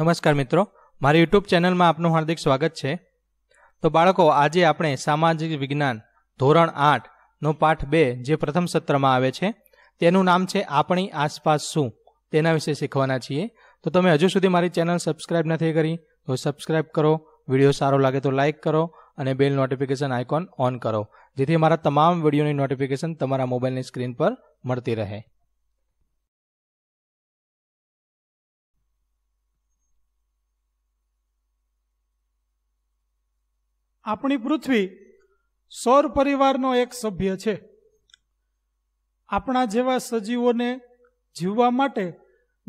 નમસ્કાર મિત્રો મારી યુટ્યુબ ચેનલમાં આપનું હાર્દિક સ્વાગત છે તો બાળકો આજે આપણે સામાજિક વિજ્ઞાન ધોરણ આઠનો પાઠ બે જે પ્રથમ સત્રમાં આવે છે તેનું નામ છે આપણી આસપાસ શું તેના વિશે શીખવાના છીએ તો તમે હજુ સુધી મારી ચેનલ સબસ્ક્રાઇબ નથી કરી તો સબસ્ક્રાઇબ કરો વિડીયો સારો લાગે તો લાઇક કરો અને બેલ નોટિફિકેશન આઇકોન ઓન કરો જેથી મારા તમામ વિડીયોની નોટિફિકેશન તમારા મોબાઈલની સ્ક્રીન પર મળતી રહે આપણી પૃથ્વી સૌર પરિવારનો એક સભ્ય છે આપણા જેવા સજીવોને જીવવા માટે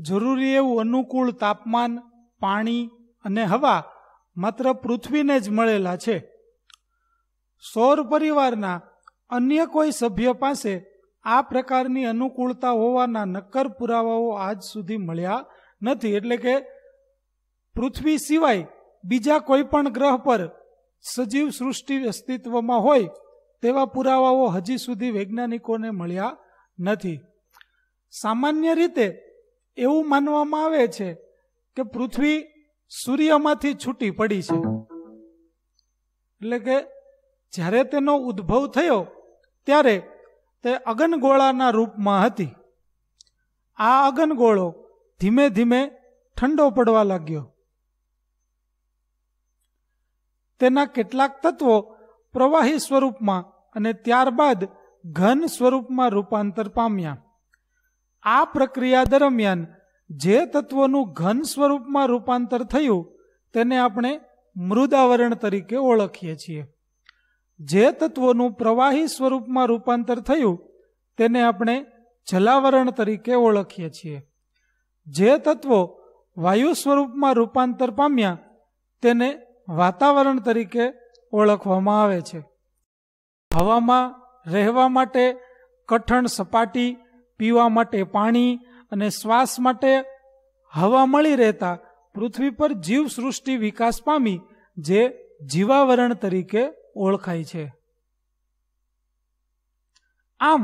જરૂરી એવું અનુકૂળ તાપમાન પાણી અને હવા માત્ર પૃથ્વીને જ મળેલા છે સૌર પરિવારના અન્ય કોઈ સભ્ય પાસે આ પ્રકારની અનુકૂળતા હોવાના નક્કર પુરાવાઓ આજ સુધી મળ્યા નથી એટલે કે પૃથ્વી સિવાય બીજા કોઈ પણ ગ્રહ પર સજીવ સૃષ્ટિ અસ્તિત્વમાં હોય તેવા પુરાવાઓ હજી સુધી વૈજ્ઞાનિકોને મળ્યા નથી સામાન્ય રીતે એવું માનવામાં આવે છે કે પૃથ્વી સૂર્યમાંથી છૂટી પડી છે એટલે કે જ્યારે તેનો ઉદ્ભવ થયો ત્યારે તે અગનગોળાના રૂપમાં હતી આ અગનગોળો ધીમે ધીમે ઠંડો પડવા લાગ્યો તેના કેટલાક તત્વો પ્રવાહી સ્વરૂપમાં અને ત્યારબાદ ઘન સ્વરૂપમાં રૂપાંતર પામ્યા આ પ્રક્રિયા દરમિયાન જે તત્વોનું ઘન સ્વરૂપમાં રૂપાંતર થયું તેને આપણે મૃદાવરણ તરીકે ઓળખીએ છીએ જે તત્વોનું પ્રવાહી સ્વરૂપમાં રૂપાંતર થયું તેને આપણે જલાવરણ તરીકે ઓળખીએ છીએ જે તત્વો વાયુ સ્વરૂપમાં રૂપાંતર પામ્યા તેને વાતાવરણ તરીકે ઓળખવામાં આવે છે હવામાં રહેવા માટે કઠણ સપાટી પીવા માટે પાણી અને શ્વાસ માટે હવા મળી રહેતા પૃથ્વી પર જીવસૃષ્ટિ વિકાસ પામી જે જીવાવરણ તરીકે ઓળખાય છે આમ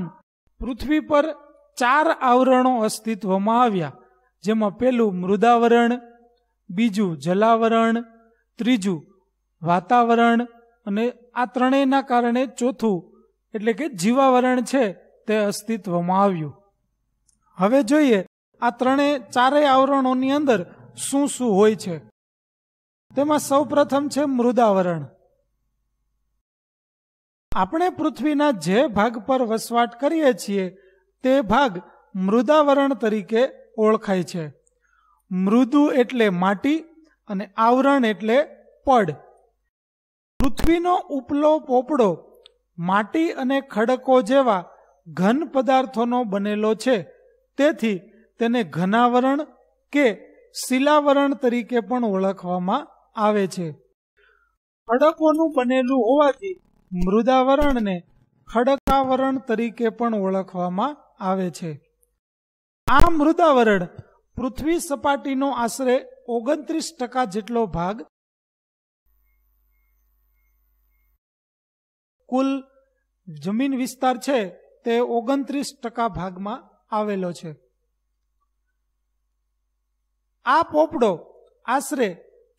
પૃથ્વી પર ચાર આવરણો અસ્તિત્વમાં આવ્યા જેમાં પહેલું મૃદાવરણ બીજું જલાવરણ ત્રીજું વાતાવરણ અને આ ત્રણેયના કારણે ચોથું એટલે કે જીવાવરણ છે તે અસ્તિત્વમાં આવ્યું હવે જોઈએ આ ત્રણેય ચારેય આવરણોની અંદર શું શું હોય છે તેમાં સૌપ્રથમ છે મૃદાવરણ આપણે પૃથ્વીના જે ભાગ પર વસવાટ કરીએ છીએ તે ભાગ મૃદાવરણ તરીકે ઓળખાય છે મૃદુ એટલે માટી અને આવરણ એટલે પડ પૃથ્વીનો ઉપલો પોપડો માટી અને ખડકો જેવા ઘન પદાર્થોનો બનેલો છે તેથી તેને ઘનાવરણ કે શિલાવરણ તરીકે પણ ઓળખવામાં આવે છે ખડકોનું બનેલું હોવાથી મૃદાવરણને ખડકાવરણ તરીકે પણ ઓળખવામાં આવે છે આ મૃદાવરણ પૃથ્વી સપાટીનો આશરે ઓગણત્રીસ ટકા જેટલો ભાગ કુલ જમીન વિસ્તાર છે તે ઓગણત્રીસ ટકા ભાગમાં આવેલો છે આ પોપડો આશરે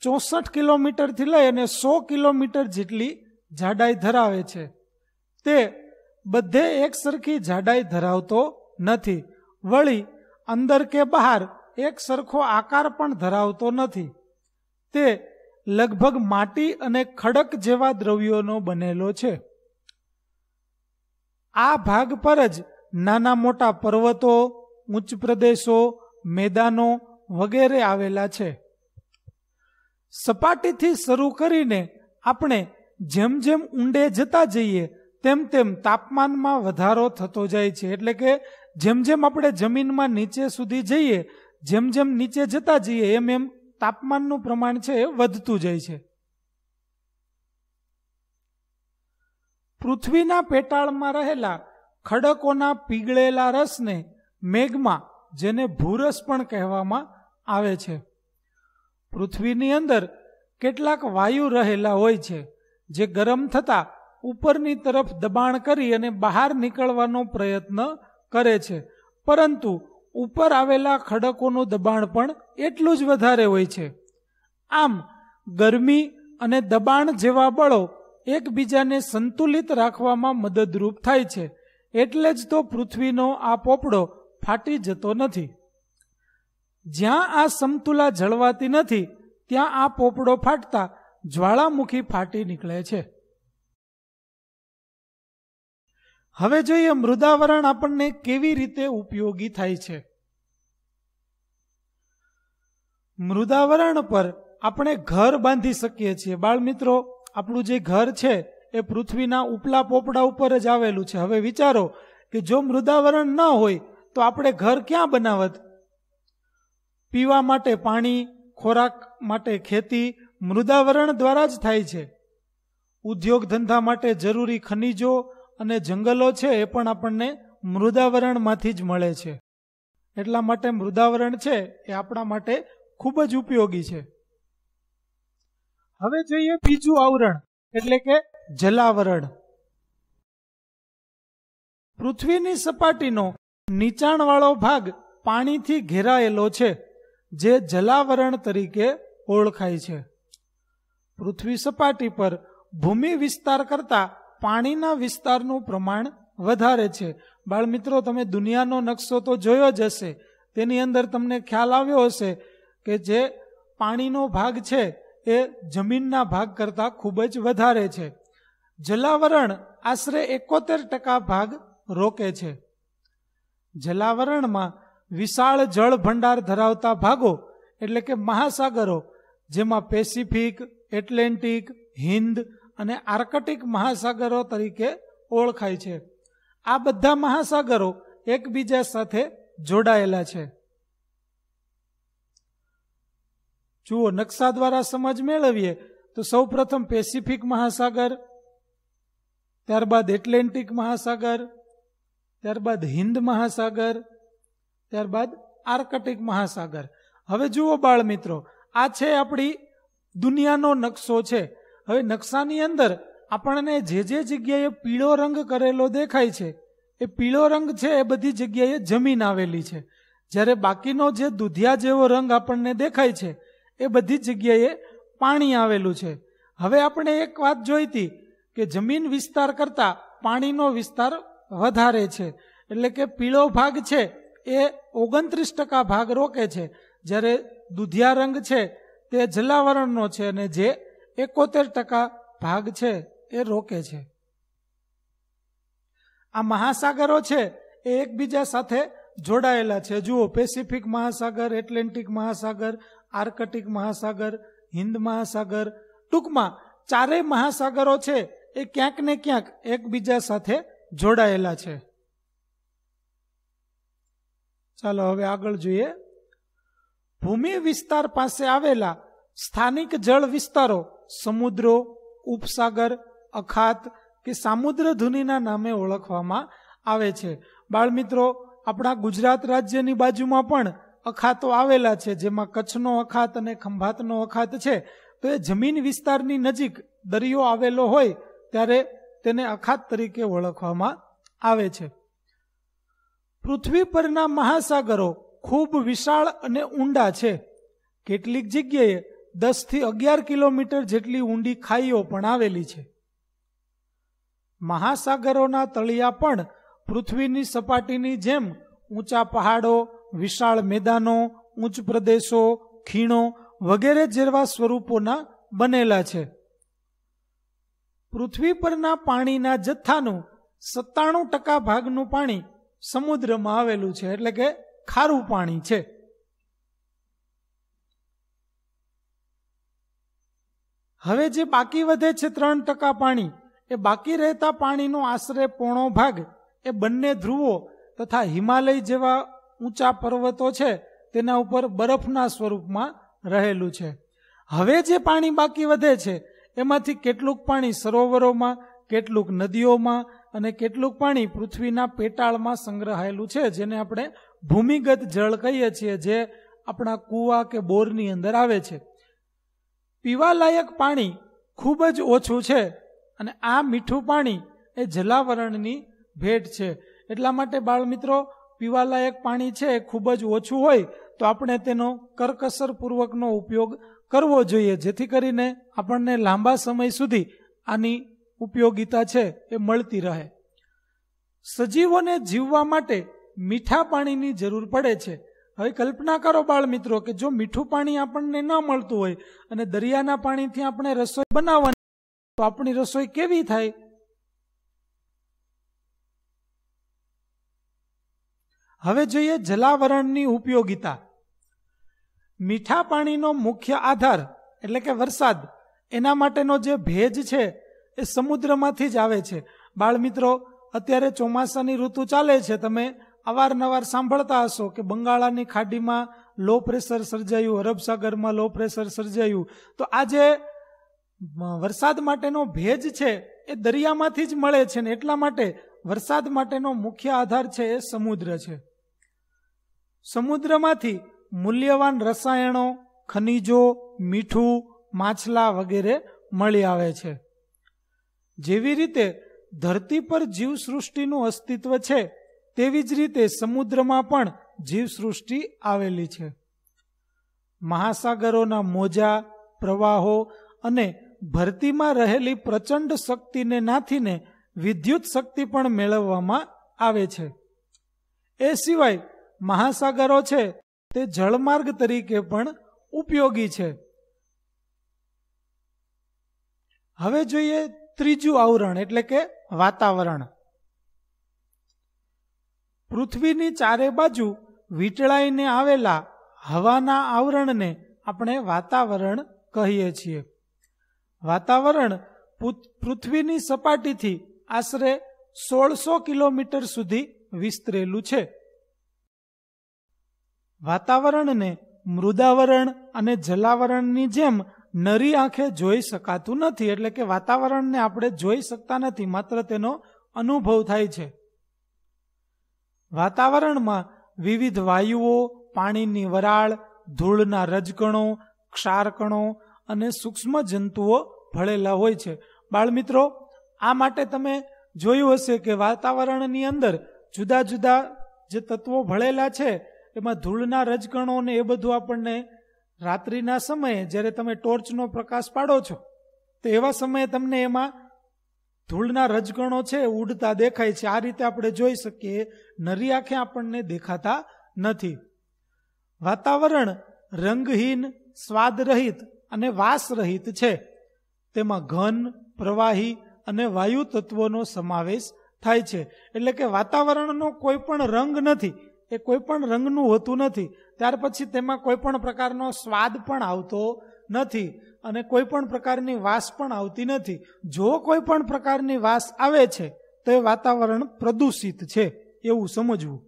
ચોસઠ કિલોમીટરથી લઈ અને સો કિલોમીટર જેટલી જાડાઈ ધરાવે છે તે બધે એકસરખી જાડાઈ ધરાવતો નથી વળી અંદર કે બહાર એક સરખો આકાર પણ ધરાવતો નથી તે લગભગ માટી અને ખડક જેવા દ્રવ્યોનો બનેલો છે આ ભાગ પર જ નાના મોટા પર્વતો ઉચ્ચ પ્રદેશો મેદાનો વગેરે આવેલા છે સપાટીથી શરૂ કરીને આપણે જેમ જેમ ઊંડે જતા જઈએ તેમ તેમ તાપમાનમાં વધારો થતો જાય છે એટલે કે જેમ જેમ આપણે જમીનમાં નીચે સુધી જઈએ જેમ જેમ નીચે જતા જઈએ એમ એમ તાપમાનનું પ્રમાણ છે એ વધતું જાય છે પૃથ્વીના પેટાળમાં રહેલા ખડકોના પીગળેલા રસને મેઘમાં જેને ભૂરસ પણ કહેવામાં આવે છે પૃથ્વીની અંદર કેટલાક વાયુ રહેલા હોય છે જે ગરમ થતાં ઉપરની તરફ દબાણ કરી અને બહાર નીકળવાનો પ્રયત્ન કરે છે પરંતુ ઉપર આવેલા ખડકોનું દબાણ પણ એટલું જ વધારે હોય છે આમ ગરમી અને દબાણ જેવા બળો એકબીજાને સંતુલિત રાખવામાં મદદરૂપ થાય છે એટલે જ તો પૃથ્વીનો આ પોપડો ફાટી જતો નથી જ્યાં આ સમતુલા જળવાતી નથી ત્યાં આ પોપડો ફાટતા જ્વાળામુખી ફાટી નીકળે છે હવે જોઈએ મૃદાવરણ આપણને કેવી રીતે ઉપયોગી થાય છે મૃદાવરણ પર આપણે ઘર બાંધી શકીએ છીએ બાળમિત્રો આપણું જે ઘર છે એ પૃથ્વીના ઉપલા પોપડા ઉપર જ આવેલું છે હવે વિચારો કે જો મૃદાવરણ ન હોય તો આપણે ઘર ક્યાં બનાવત પીવા માટે પાણી ખોરાક માટે ખેતી મૃદાવરણ દ્વારા જ થાય છે ઉદ્યોગ ધંધા માટે જરૂરી ખનિજો અને જંગલો છે એ પણ આપણને મૃદાવરણમાંથી જ મળે છે એટલા માટે મૃદાવરણ છે એ આપણા માટે ખૂબ જ ઉપયોગી છે હવે જોઈએ બીજું આવરણ એટલે કે જલાવરણ પૃથ્વીની સપાટીનો નીચાણવાળો ભાગ પાણીથી ઘેરાયેલો છે જે જલાવરણ તરીકે ઓળખાય છે પૃથ્વી સપાટી પર ભૂમિ વિસ્તાર કરતાં પાણીના વિસ્તારનું પ્રમાણ વધારે છે બાળમિત્રો તમે દુનિયાનો નકશો તો જોયો જ હશે તેની અંદર તમને ખ્યાલ આવ્યો હશે કે જે પાણીનો ભાગ છે એ જમીનના ભાગ કરતાં ખૂબ જ વધારે છે જલાવરણ આશરે એકોતેર ટકા ભાગ રોકે છે જલાવરણમાં વિશાળ જળ ભંડાર ધરાવતા ભાગો એટલે કે મહાસાગરો જેમાં પેસિફિક એટલેન્ટિક હિન્દ અને આર્કટિક મહાસાગરો તરીકે ઓળખાય છે આ બધા મહાસાગરો એકબીજા સાથે જોડાયેલા છે જુઓ નકશા દ્વારા સમજ મેળવીએ તો સૌ પ્રથમ પેસિફિક મહાસાગર ત્યારબાદ એટલેન્ટિક મહાસાગર ત્યારબાદ હિન્દ મહાસાગર ત્યારબાદ આર્કટિક મહાસાગર હવે જુઓ બાળ મિત્રો આ છે આપણી દુનિયાનો નકશો છે હવે નકશાની અંદર આપણને જે જે જગ્યાએ પીળો રંગ કરેલો દેખાય છે એ પીળો રંગ છે એ બધી જગ્યાએ જમીન આવેલી છે જ્યારે બાકીનો જે દુધિયા જેવો રંગ આપણને દેખાય છે એ બધી જગ્યાએ પાણી આવેલું છે હવે આપણે એક વાત જોઈ હતી કે જમીન વિસ્તાર કરતાં પાણીનો વિસ્તાર વધારે છે એટલે કે પીળો ભાગ છે એ ઓગણત્રીસ ટકા ભાગ રોકે છે જ્યારે દુધિયા રંગ છે તે જલાવરણનો છે અને જે એકોતેર ટકા ભાગ છે એ રોકે છે આ મહાસાગરો છે એ એકબીજા સાથે જોડાયેલા છે જુઓ પેસિફિક મહાસાગર એટલેન્ટિક મહાસાગર આર્કટિક મહાસાગર હિન્દ મહાસાગર ટૂંકમાં ચારેય મહાસાગરો છે એ ક્યાંક ને ક્યાંક એકબીજા સાથે જોડાયેલા છે ચાલો હવે આગળ જોઈએ ભૂમિ વિસ્તાર પાસે આવેલા સ્થાનિક જળ વિસ્તારો સમુદ્રો ઉપસાગર અખાત કે સામુદ્ર ધુનીના નામે ઓળખવામાં આવે છે બાળમિત્રો આપણા ગુજરાત રાજ્યની બાજુમાં પણ અખાતો આવેલા છે જેમાં કચ્છનો અખાત અને ખંભાતનો અખાત છે તો એ જમીન વિસ્તારની નજીક દરિયો આવેલો હોય ત્યારે તેને અખાત તરીકે ઓળખવામાં આવે છે પૃથ્વી પરના મહાસાગરો ખૂબ વિશાળ અને ઊંડા છે કેટલીક જગ્યાએ દસથી અગિયાર કિલોમીટર જેટલી ઊંડી ખાઈઓ પણ આવેલી છે મહાસાગરોના તળિયા પણ પૃથ્વીની સપાટીની જેમ ઊંચા પહાડો વિશાળ મેદાનો ઉચ્ચ પ્રદેશો ખીણો વગેરે જેવા સ્વરૂપોના બનેલા છે પૃથ્વી પરના પાણીના જથ્થાનું સત્તાણું ટકા ભાગનું પાણી સમુદ્રમાં આવેલું છે એટલે કે ખારું પાણી છે હવે જે બાકી વધે છે ત્રણ ટકા પાણી એ બાકી રહેતા પાણીનો આશરે પોણો ભાગ એ બંને ધ્રુવો તથા હિમાલય જેવા ઊંચા પર્વતો છે તેના ઉપર બરફના સ્વરૂપમાં રહેલું છે હવે જે પાણી બાકી વધે છે એમાંથી કેટલુંક પાણી સરોવરોમાં કેટલુંક નદીઓમાં અને કેટલુંક પાણી પૃથ્વીના પેટાળમાં સંગ્રહાયેલું છે જેને આપણે ભૂમિગત જળ કહીએ છીએ જે આપણા કૂવા કે બોરની અંદર આવે છે પીવાલાયક પાણી ખૂબ જ ઓછું છે અને આ મીઠું પાણી એ જલાવરણની ભેટ છે એટલા માટે બાળમિત્રો પીવાલાયક પાણી છે એ ખૂબ જ ઓછું હોય તો આપણે તેનો કરકસરપૂર્વકનો ઉપયોગ કરવો જોઈએ જેથી કરીને આપણને લાંબા સમય સુધી આની ઉપયોગિતા છે એ મળતી રહે સજીવોને જીવવા માટે મીઠા પાણીની જરૂર પડે છે હવે કલ્પના કરો બાળ મિત્રો કે જો મીઠું પાણી આપણને ન મળતું હોય અને દરિયાના પાણીથી આપણે રસોઈ બનાવવાની તો આપણી રસોઈ કેવી થાય હવે જોઈએ જલાવરણની ઉપયોગિતા મીઠા પાણીનો મુખ્ય આધાર એટલે કે વરસાદ એના માટેનો જે ભેજ છે એ સમુદ્રમાંથી જ આવે છે બાળમિત્રો અત્યારે ચોમાસાની ઋતુ ચાલે છે તમે અવારનવાર સાંભળતા હશો કે બંગાળાની ખાડીમાં લો પ્રેશર સર્જાયું અરબસાગરમાં લો પ્રેશર સર્જાયું તો આ જે વરસાદ માટેનો ભેજ છે એ દરિયામાંથી જ મળે છે ને એટલા માટે વરસાદ માટેનો મુખ્ય આધાર છે એ સમુદ્ર છે સમુદ્રમાંથી મૂલ્યવાન રસાયણો ખનિજો મીઠું માછલા વગેરે મળી આવે છે જેવી રીતે ધરતી પર જીવસૃષ્ટિનું અસ્તિત્વ છે તેવી જ રીતે સમુદ્રમાં પણ જીવસૃષ્ટિ આવેલી છે મહાસાગરોના મોજા પ્રવાહો અને ભરતીમાં રહેલી પ્રચંડ શક્તિને નાથીને વિદ્યુત શક્તિ પણ મેળવવામાં આવે છે એ સિવાય મહાસાગરો છે તે જળમાર્ગ તરીકે પણ ઉપયોગી છે હવે જોઈએ ત્રીજું આવરણ એટલે કે વાતાવરણ પૃથ્વીની ચારે બાજુ વીંટળાઈને આવેલા હવાના આવરણને આપણે વાતાવરણ કહીએ છીએ વાતાવરણ પૃથ્વીની સપાટીથી આશરે સોળસો કિલોમીટર સુધી વિસ્તરેલું છે વાતાવરણને મૃદાવરણ અને જલાવરણની જેમ નરી આંખે જોઈ શકાતું નથી એટલે કે વાતાવરણને આપણે જોઈ શકતા નથી માત્ર તેનો અનુભવ થાય છે વાતાવરણમાં વિવિધ વાયુઓ પાણીની વરાળ ધૂળના રજકણો ક્ષારકણો અને સૂક્ષ્મ જંતુઓ ભળેલા હોય છે બાળમિત્રો આ માટે તમે જોયું હશે કે વાતાવરણની અંદર જુદા જુદા જે તત્વો ભળેલા છે એમાં ધૂળના રજકણો ને એ બધું આપણને રાત્રિના સમયે જ્યારે તમે ટોર્ચનો પ્રકાશ પાડો છો તો એવા સમયે તમને એમાં ધૂળના રજગણો છે ઉડતા દેખાય છે આ રીતે આપણે જોઈ શકીએ નરી આંખે આપણને દેખાતા નથી વાતાવરણ રંગહીન સ્વાદરહિત અને વાસરહિત છે તેમાં ઘન પ્રવાહી અને વાયુ તત્વોનો સમાવેશ થાય છે એટલે કે વાતાવરણનો કોઈ પણ રંગ નથી એ કોઈ પણ રંગનું હોતું નથી ત્યાર પછી તેમાં કોઈ પણ પ્રકારનો સ્વાદ પણ આવતો નથી અને કોઈ પણ પ્રકારની વાસ પણ આવતી નથી જો કોઈ પણ પ્રકારની વાસ આવે છે તો એ વાતાવરણ પ્રદૂષિત છે એવું સમજવું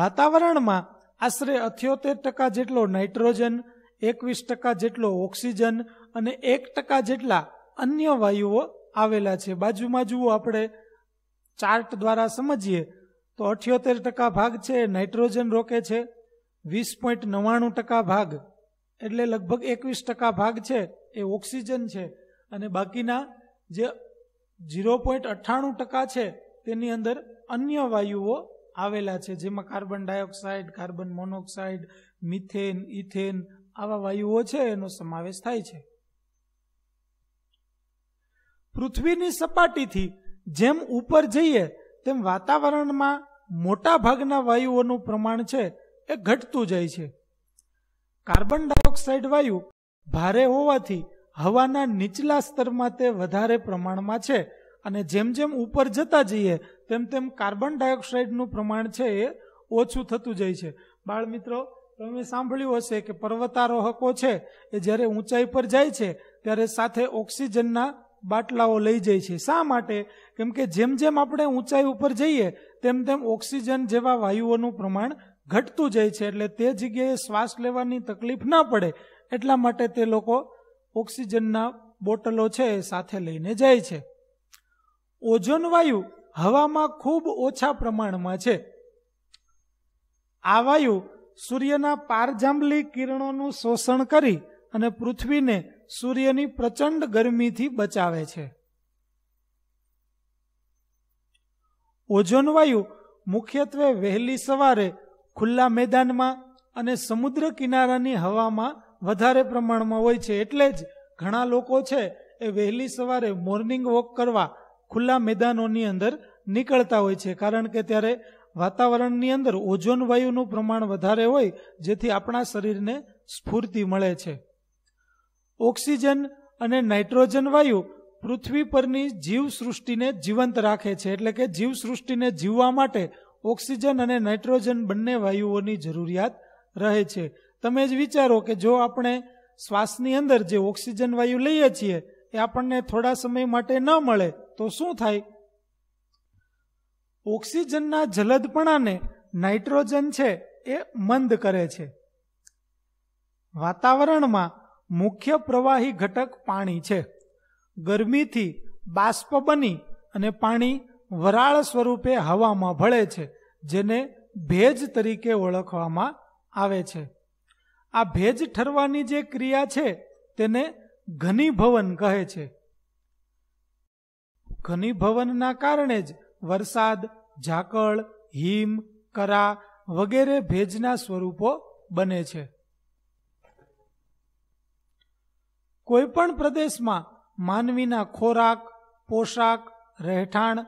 વાતાવરણમાં આશરે અઠ્યોતેર ટકા જેટલો નાઇટ્રોજન એકવીસ ટકા જેટલો ઓક્સિજન અને એક ટકા જેટલા અન્ય વાયુઓ આવેલા છે બાજુમાં જુઓ આપણે ચાર્ટ દ્વારા સમજીએ તો અઠ્યોતેર ટકા ભાગ છે નાઇટ્રોજન રોકે છે વીસ પોઈન્ટ નવ્વાણું ટકા ભાગ એટલે લગભગ એકવીસ ટકા ભાગ છે એ ઓક્સિજન છે અને બાકીના જે ઝીરો પોઈન્ટ અઠ્ઠાણું ટકા છે તેની અંદર અન્ય વાયુઓ આવેલા છે જેમાં carbon dioxide carbon monoxide methane ethane આવા વાયુઓ છે એનો સમાવેશ થાય છે પૃથ્વીની સપાટીથી જેમ ઉપર જઈએ તેમ વાતાવરણમાં મોટા ભાગના વાયુઓનું પ્રમાણ છે એ ઘટતું જાય છે કાર્બન ડાયોક્સાઇડ વાયુ ભારે હોવાથી હવાના નીચલા સ્તરમાં તે વધારે પ્રમાણમાં છે અને જેમ જેમ ઉપર જતા જઈએ તેમ તેમ કાર્બન ડાયોક્સાઇડનું પ્રમાણ છે એ ઓછું થતું જાય છે બાળ મિત્રો તમે સાંભળ્યું હશે કે પર્વતારોહકો છે એ જ્યારે ઊંચાઈ પર જાય છે ત્યારે સાથે ઓક્સિજનના બાટલાઓ લઈ જાય છે શા માટે કેમ કે જેમ જેમ આપણે ઊંચાઈ ઉપર જઈએ તેમ તેમ ઓક્સિજન જેવા વાયુઓનું પ્રમાણ ઘટતું જાય છે એટલે તે જગ્યાએ શ્વાસ લેવાની તકલીફ ના પડે એટલા માટે તે લોકો ઓક્સિજનના બોટલો છે એ સાથે લઈને જાય છે ઓઝોન વાયુ હવામાં ખૂબ ઓછા પ્રમાણમાં છે આ વાયુ સૂર્યના પારજાંબલી કિરણોનું શોષણ કરી અને પૃથ્વીને સૂર્યની પ્રચંડ ગરમીથી બચાવે છે ઓઝોન વાયુ મુખ્યત્વે વહેલી સવારે ખુલ્લા મેદાનમાં અને સમુદ્ર કિનારાની હવામાં વધારે પ્રમાણમાં હોય છે એટલે જ ઘણા લોકો છે એ વહેલી સવારે મોર્નિંગ વોક કરવા ખુલ્લા મેદાનોની અંદર નીકળતા હોય છે કારણ કે ત્યારે વાતાવરણની અંદર ઓઝોન વાયુનું પ્રમાણ વધારે હોય જેથી આપણા શરીરને સ્ફૂર્તિ મળે છે ઓક્સિજન અને નાઇટ્રોજન વાયુ પૃથ્વી પરની જીવસૃષ્ટિને જીવંત રાખે છે એટલે કે જીવસૃષ્ટિને જીવવા માટે ઓક્સિજન અને નાઇટ્રોજન બંને વાયુઓની જરૂરિયાત રહે છે તમે જ વિચારો કે જો આપણે શ્વાસની અંદર જે ઓક્સિજન વાયુ લઈએ છીએ એ આપણને થોડા સમય માટે ન મળે તો શું થાય ઓક્સિજનના જલદપણાને નાઇટ્રોજન છે એ મંદ કરે છે વાતાવરણમાં મુખ્ય પ્રવાહી ઘટક પાણી છે ગરમીથી બાષ્પ બની અને પાણી વરાળ સ્વરૂપે હવામાં ભળે છે જેને ભેજ તરીકે ઓળખવામાં આવે છે આ ભેજ ઠરવાની જે ક્રિયા છે તેને ઘનીભવન કહે છે ઘનીભવનના કારણે જ વરસાદ ઝાકળ હિમ કરા વગેરે ભેજના સ્વરૂપો બને છે કોઈપણ પ્રદેશમાં માનવીના ખોરાક પોશાક રહેઠાણ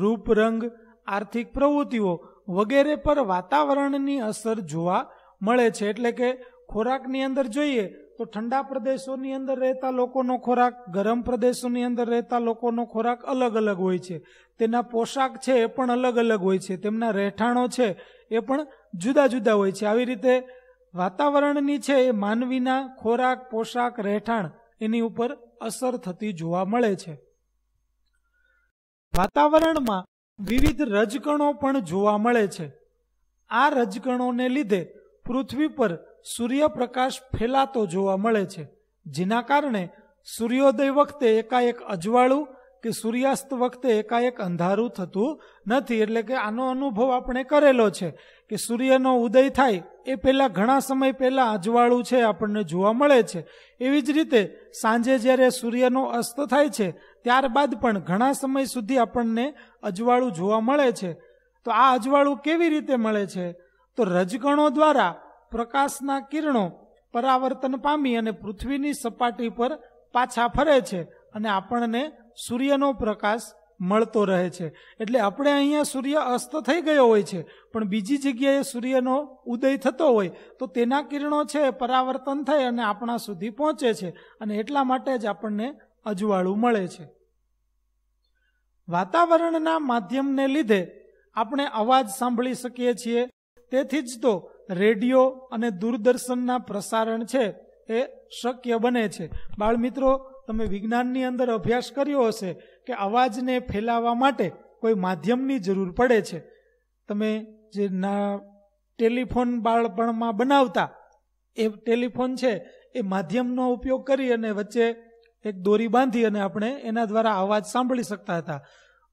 રૂપરંગ આર્થિક પ્રવૃત્તિઓ વગેરે પર વાતાવરણની અસર જોવા મળે છે એટલે કે ખોરાકની અંદર જોઈએ તો ઠંડા પ્રદેશોની અંદર રહેતા લોકોનો ખોરાક ગરમ પ્રદેશોની અંદર રહેતા લોકોનો ખોરાક અલગ અલગ હોય છે તેના પોશાક છે એ પણ અલગ અલગ હોય છે તેમના રહેઠાણો છે એ પણ જુદા જુદા હોય છે આવી રીતે વાતાવરણની છે એ માનવીના ખોરાક પોશાક રહેઠાણ એની ઉપર અસર થતી જોવા મળે છે વાતાવરણમાં વિવિધ રજકણો પણ જોવા મળે છે આ રજકણોને લીધે પૃથ્વી પર સૂર્યપ્રકાશ ફેલાતો જોવા મળે છે જેના કારણે સૂર્યોદય વખતે એકાએક અજવાળું કે સૂર્યાસ્ત વખતે એકાએક અંધારું થતું નથી એટલે કે આનો અનુભવ આપણે કરેલો છે કે સૂર્યનો ઉદય થાય એ પહેલાં ઘણા સમય પહેલાં અજવાળું છે આપણને જોવા મળે છે એવી જ રીતે સાંજે જ્યારે સૂર્યનો અસ્ત થાય છે ત્યારબાદ પણ ઘણા સમય સુધી આપણને અજવાળું જોવા મળે છે તો આ અજવાળું કેવી રીતે મળે છે તો રજકણો દ્વારા પ્રકાશના કિરણો પરાવર્તન પામી અને પૃથ્વીની સપાટી પર પાછા ફરે છે અને આપણને સૂર્યનો પ્રકાશ મળતો રહે છે એટલે આપણે અહીંયા સૂર્ય અસ્ત થઈ ગયો હોય છે પણ બીજી જગ્યાએ સૂર્યનો ઉદય થતો હોય તો તેના કિરણો છે પરાવર્તન થઈ અને આપણા સુધી પહોંચે છે અને એટલા માટે જ આપણને અજવાળું મળે છે વાતાવરણના માધ્યમને લીધે આપણે અવાજ સાંભળી શકીએ છીએ તેથી જ તો રેડિયો અને દૂરદર્શનના પ્રસારણ છે એ શક્ય બને છે બાળમિત્રો તમે વિજ્ઞાનની અંદર અભ્યાસ કર્યો હશે કે અવાજને ફેલાવવા માટે કોઈ માધ્યમની જરૂર પડે છે તમે જે ના ટેલિફોન બાળપણમાં બનાવતા એ ટેલિફોન છે એ માધ્યમનો ઉપયોગ કરી અને વચ્ચે એક દોરી બાંધી અને આપણે એના દ્વારા અવાજ સાંભળી શકતા હતા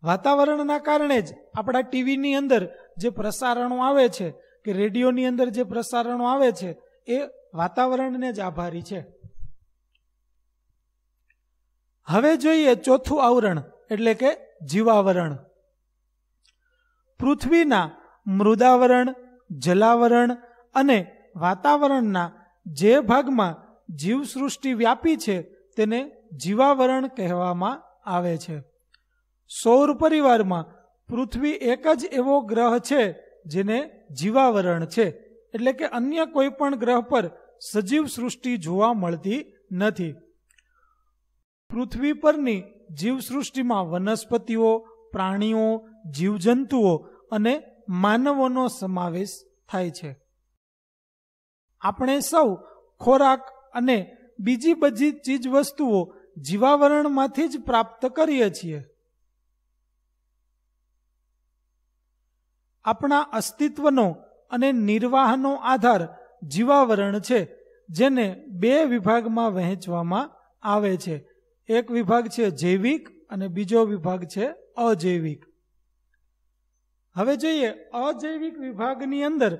વાતાવરણના કારણે જ આપણા ટીવીની અંદર જે પ્રસારણો આવે છે કે રેડિયોની અંદર જે પ્રસારણો આવે છે એ વાતાવરણને જ આભારી છે હવે જોઈએ ચોથું આવરણ એટલે કે જીવાવરણ પૃથ્વીના મૃદાવરણ જલાવરણ અને વાતાવરણના જે ભાગમાં જીવસૃષ્ટિ વ્યાપી છે તેને જીવાવરણ કહેવામાં આવે છે સૌર પરિવારમાં પૃથ્વી એક જ એવો ગ્રહ છે જેને જીવાવરણ છે એટલે કે અન્ય કોઈ પણ ગ્રહ પર સજીવ સૃષ્ટિ જોવા મળતી નથી પૃથ્વી પરની જીવસૃષ્ટિમાં વનસ્પતિઓ પ્રાણીઓ જીવજંતુઓ અને માનવોનો સમાવેશ થાય છે આપણે સૌ ખોરાક અને બીજી બધી ચીજવસ્તુઓ જીવાવરણમાંથી જ પ્રાપ્ત કરીએ છીએ આપણા અસ્તિત્વનો અને નિર્વાહનો આધાર જીવાવરણ છે જેને બે વિભાગમાં વહેંચવામાં આવે છે એક વિભાગ છે જૈવિક અને બીજો વિભાગ છે અજૈવિક હવે જોઈએ અજૈવિક વિભાગની અંદર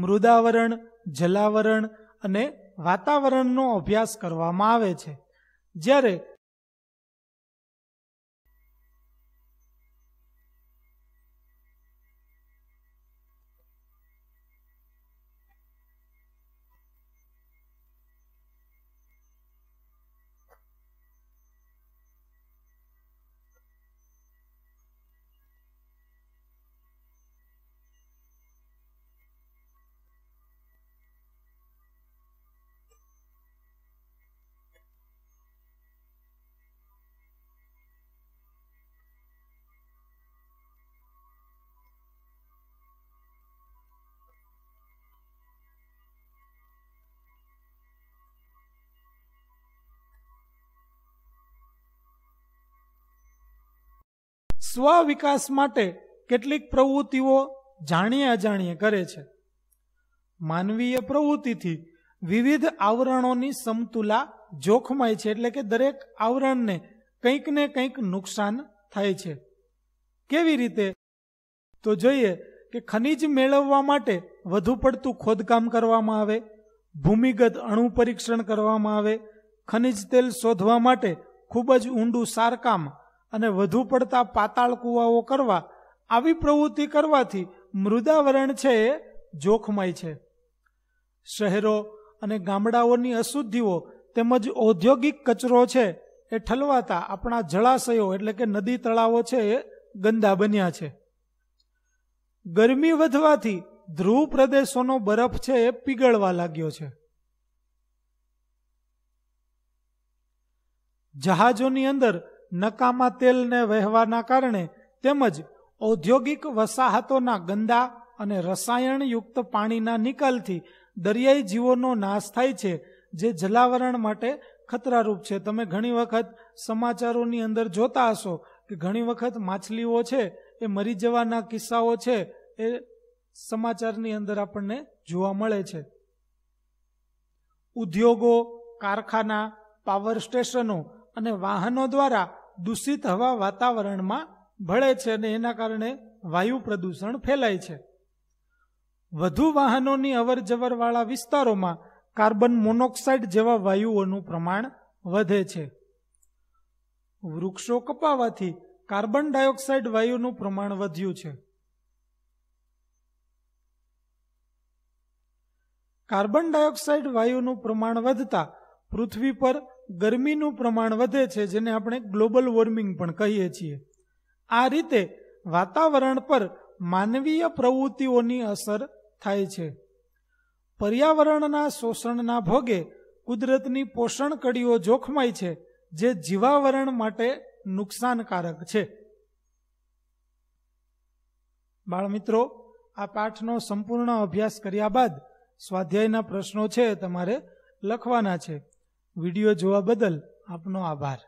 મૃદાવરણ જલાવરણ અને વાતાવરણનો અભ્યાસ કરવામાં આવે છે જ્યારે સ્વ વિકાસ માટે કેટલીક પ્રવૃત્તિઓ જાણીએ અજાણીએ કરે છે માનવીય પ્રવૃત્તિથી વિવિધ આવરણોની સમતુલા જોખમાય છે એટલે કે દરેક આવરણને કંઈક ને કંઈક નુકસાન થાય છે કેવી રીતે તો જોઈએ કે ખનિજ મેળવવા માટે વધુ પડતું ખોદકામ કરવામાં આવે ભૂમિગત અણુ પરીક્ષણ કરવામાં આવે ખનિજ તેલ શોધવા માટે ખૂબ જ ઊંડું સારકામ અને વધુ પડતા પાતાળ કૂવાઓ કરવા આવી પ્રવૃત્તિ કરવાથી મૃદાવરણ છે એ જોખમાય છે શહેરો અને ગામડાઓની અશુદ્ધિઓ તેમજ ઔદ્યોગિક કચરો છે એ ઠલવાતા આપણા જળાશયો એટલે કે નદી તળાવો છે એ ગંદા બન્યા છે ગરમી વધવાથી ધ્રુવ પ્રદેશોનો બરફ છે એ પીગળવા લાગ્યો છે જહાજોની અંદર નકામા તેલને વહેવાના કારણે તેમજ ઔદ્યોગિક વસાહતોના ગંદા અને રસાયણયુક્ત પાણીના નિકાલથી દરિયાઈ જીવોનો નાશ થાય છે જે જલાવરણ માટે ખતરારૂપ છે તમે ઘણી વખત સમાચારોની અંદર જોતા હશો કે ઘણી વખત માછલીઓ છે એ મરી જવાના કિસ્સાઓ છે એ સમાચારની અંદર આપણને જોવા મળે છે ઉદ્યોગો કારખાના પાવર સ્ટેશનો અને વાહનો દ્વારા દૂષિત હવા વાતાવરણમાં ભળે છે અને એના કારણે વાયુ પ્રદૂષણ ફેલાય છે વધુ વાહનોની અવરજવરવાળા વિસ્તારોમાં કાર્બન મોનોક્સાઇડ જેવા વાયુઓનું પ્રમાણ વધે છે વૃક્ષો કપાવાથી કાર્બન ડાયોક્સાઇડ વાયુનું પ્રમાણ વધ્યું છે કાર્બન ડાયોક્સાઇડ વાયુનું પ્રમાણ વધતા પૃથ્વી પર ગરમીનું પ્રમાણ વધે છે જેને આપણે ગ્લોબલ વોર્મિંગ પણ કહીએ છીએ આ રીતે વાતાવરણ પર માનવીય પ્રવૃત્તિઓની અસર થાય છે પર્યાવરણના શોષણના ભોગે કુદરતની પોષણ કડીઓ જોખમાય છે જે જીવાવરણ માટે નુકસાનકારક છે બાળમિત્રો આ પાઠનો સંપૂર્ણ અભ્યાસ કર્યા બાદ સ્વાધ્યાયના પ્રશ્નો છે તમારે લખવાના છે વિડીયો જોવા બદલ આપનો આભાર